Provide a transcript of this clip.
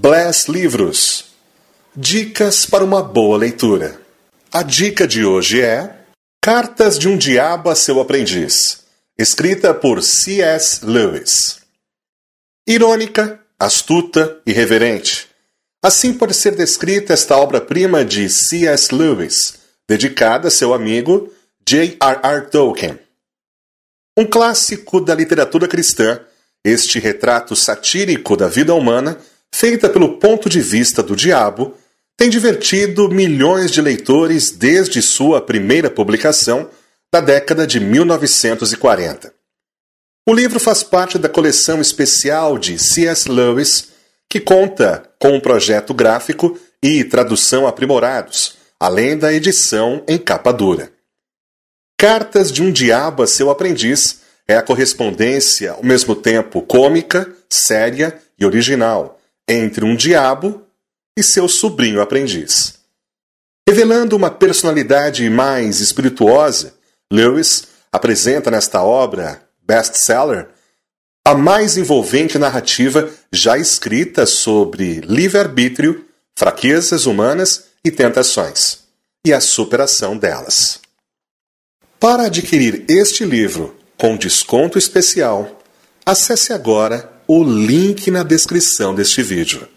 Bless Livros. Dicas para uma boa leitura. A dica de hoje é Cartas de um Diabo a seu Aprendiz, escrita por C.S. Lewis. Irônica, astuta e reverente. Assim pode ser descrita esta obra-prima de C.S. Lewis, dedicada a seu amigo J.R.R. Tolkien. Um clássico da literatura cristã, este retrato satírico da vida humana feita pelo ponto de vista do diabo, tem divertido milhões de leitores desde sua primeira publicação, da década de 1940. O livro faz parte da coleção especial de C.S. Lewis, que conta com um projeto gráfico e tradução aprimorados, além da edição em capa dura. Cartas de um Diabo a seu aprendiz é a correspondência, ao mesmo tempo cômica, séria e original, entre um diabo e seu sobrinho aprendiz. Revelando uma personalidade mais espirituosa, Lewis apresenta nesta obra, best-seller, a mais envolvente narrativa já escrita sobre livre-arbítrio, fraquezas humanas e tentações, e a superação delas. Para adquirir este livro com desconto especial, acesse agora o link na descrição deste vídeo.